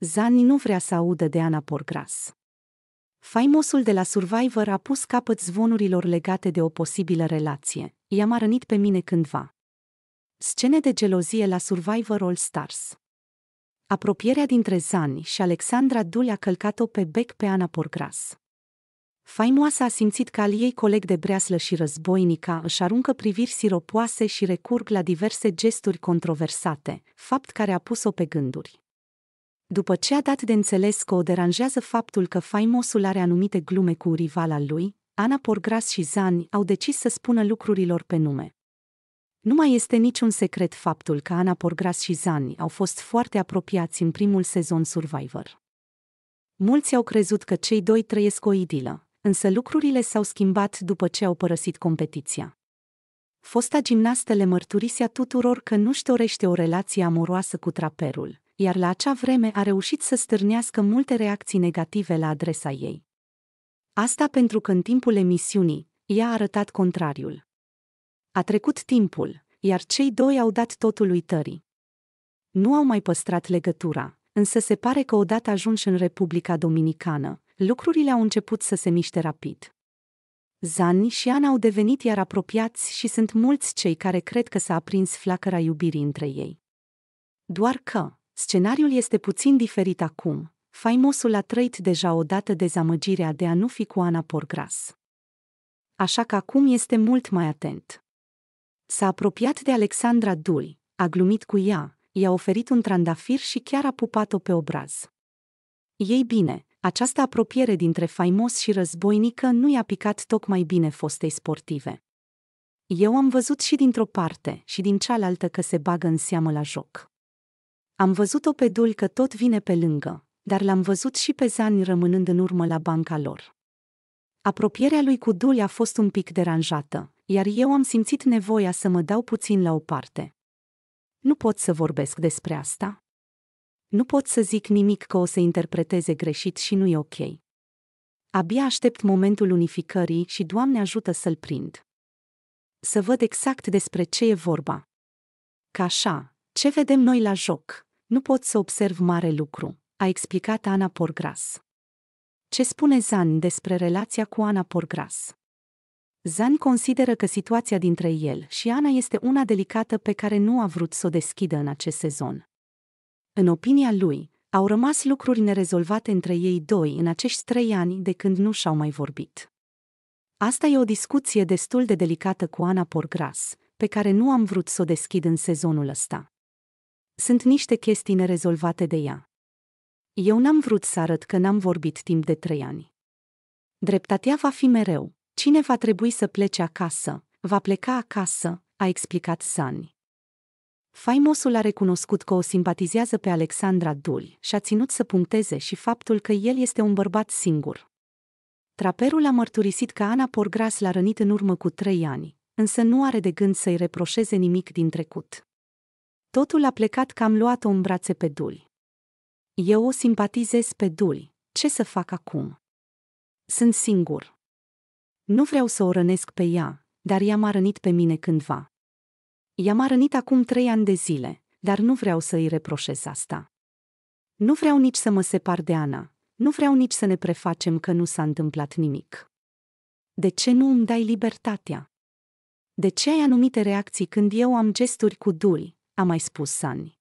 Zani nu vrea să audă de Ana Porgras. Faimosul de la Survivor a pus capăt zvonurilor legate de o posibilă relație. I-am rănit pe mine cândva. Scene de gelozie la Survivor All Stars. Apropierea dintre Zani și Alexandra Dul a călcat-o pe bec pe Ana Porgras. Faimoasa a simțit că al ei coleg de breaslă și războinica își aruncă priviri siropoase și recurg la diverse gesturi controversate, fapt care a pus-o pe gânduri. După ce a dat de înțeles că o deranjează faptul că faimosul are anumite glume cu rivala lui, Ana Porgras și Zani au decis să spună lucrurilor pe nume. Nu mai este niciun secret faptul că Ana Porgras și Zani au fost foarte apropiați în primul sezon Survivor. Mulți au crezut că cei doi trăiesc o idilă, însă lucrurile s-au schimbat după ce au părăsit competiția. Fosta gimnastele mărturisea tuturor că nu-și dorește o relație amoroasă cu traperul, iar la acea vreme a reușit să stârnească multe reacții negative la adresa ei. Asta pentru că în timpul emisiunii, ea a arătat contrariul. A trecut timpul, iar cei doi au dat totul uitării. Nu au mai păstrat legătura, însă se pare că odată ajunși în Republica Dominicană, lucrurile au început să se miște rapid. Zani și Ana au devenit iar apropiați și sunt mulți cei care cred că s-a aprins flacăra iubirii între ei. Doar că, Scenariul este puțin diferit acum. Faimosul a trăit deja odată dezamăgirea de a nu fi cu Ana Porgras. Așa că acum este mult mai atent. S-a apropiat de Alexandra Dul, a glumit cu ea, i-a oferit un trandafir și chiar a pupat-o pe obraz. Ei bine, această apropiere dintre faimos și războinică nu i-a picat tocmai bine fostei sportive. Eu am văzut și dintr-o parte și din cealaltă că se bagă în seamă la joc. Am văzut-o pe Dul că tot vine pe lângă, dar l-am văzut și pe Zani rămânând în urmă la banca lor. Apropierea lui cu Dul a fost un pic deranjată, iar eu am simțit nevoia să mă dau puțin la o parte. Nu pot să vorbesc despre asta. Nu pot să zic nimic că o să interpreteze greșit și nu e ok. Abia aștept momentul unificării și Doamne ajută să-l prind. Să văd exact despre ce e vorba. Ca așa, ce vedem noi la joc? Nu pot să observ mare lucru, a explicat Ana Porgras. Ce spune Zan despre relația cu Ana Porgras? Zan consideră că situația dintre el și Ana este una delicată pe care nu a vrut să o deschidă în acest sezon. În opinia lui, au rămas lucruri nerezolvate între ei doi în acești trei ani de când nu și-au mai vorbit. Asta e o discuție destul de delicată cu Ana Porgras, pe care nu am vrut să o deschid în sezonul ăsta. Sunt niște chestii nerezolvate de ea. Eu n-am vrut să arăt că n-am vorbit timp de trei ani. Dreptatea va fi mereu. Cine va trebui să plece acasă, va pleca acasă, a explicat Sani. Faimosul a recunoscut că o simpatizează pe Alexandra Dul și a ținut să puncteze și faptul că el este un bărbat singur. Traperul a mărturisit că Ana Porgras l-a rănit în urmă cu trei ani, însă nu are de gând să-i reproșeze nimic din trecut. Totul a plecat că am luat-o în brațe pe Duli. Eu o simpatizez pe Duli. Ce să fac acum? Sunt singur. Nu vreau să o rănesc pe ea, dar ea m-a rănit pe mine cândva. Ea m-a rănit acum trei ani de zile, dar nu vreau să îi reproșez asta. Nu vreau nici să mă separ de Ana, nu vreau nici să ne prefacem că nu s-a întâmplat nimic. De ce nu îmi dai libertatea? De ce ai anumite reacții când eu am gesturi cu Duli? a mai spus Sani.